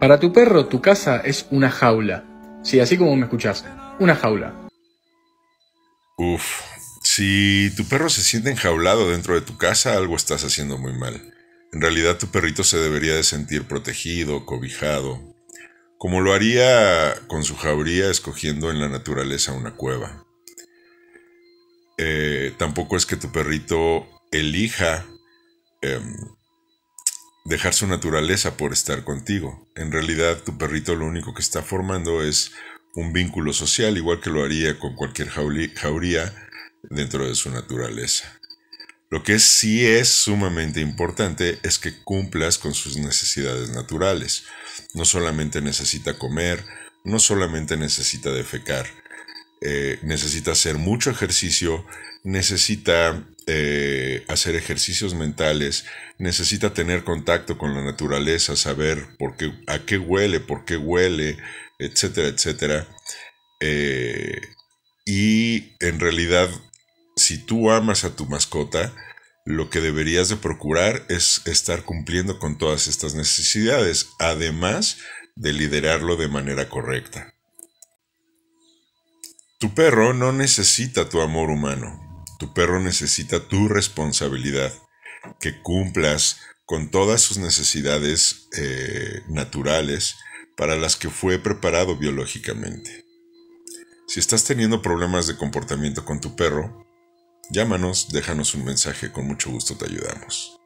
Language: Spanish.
Para tu perro, tu casa es una jaula. Sí, así como me escuchas, una jaula. Uf, si tu perro se siente enjaulado dentro de tu casa, algo estás haciendo muy mal. En realidad tu perrito se debería de sentir protegido, cobijado, como lo haría con su jauría escogiendo en la naturaleza una cueva. Eh, tampoco es que tu perrito elija em, dejar su naturaleza por estar contigo. En realidad tu perrito lo único que está formando es un vínculo social, igual que lo haría con cualquier jauría dentro de su naturaleza. Lo que sí es sumamente importante es que cumplas con sus necesidades naturales. No solamente necesita comer, no solamente necesita defecar, eh, necesita hacer mucho ejercicio, necesita eh, hacer ejercicios mentales, necesita tener contacto con la naturaleza, saber por qué, a qué huele, por qué huele, etcétera, etcétera. Eh, y en realidad, si tú amas a tu mascota, lo que deberías de procurar es estar cumpliendo con todas estas necesidades, además de liderarlo de manera correcta. Tu perro no necesita tu amor humano, tu perro necesita tu responsabilidad, que cumplas con todas sus necesidades eh, naturales para las que fue preparado biológicamente. Si estás teniendo problemas de comportamiento con tu perro, llámanos, déjanos un mensaje, con mucho gusto te ayudamos.